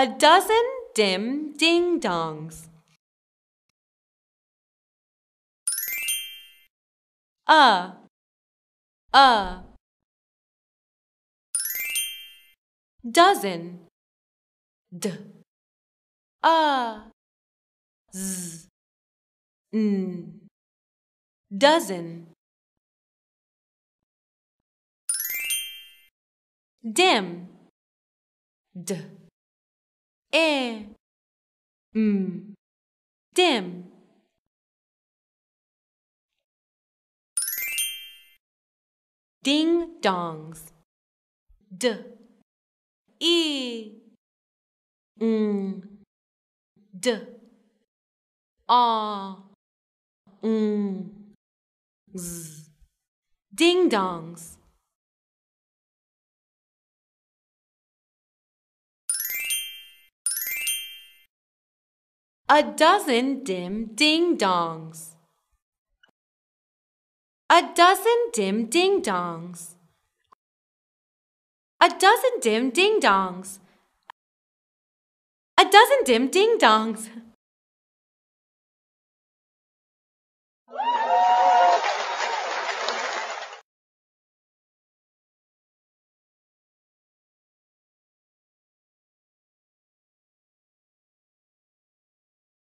A dozen dim ding dongs. A, a. Dozen. D, a. Z, n. Dozen. Dim. D air mm, dim ding dongs d e ng ah, mm, mm. z ding dongs A dozen dim ding dongs. A dozen dim ding dongs. A dozen dim ding dongs. A dozen dim ding dongs.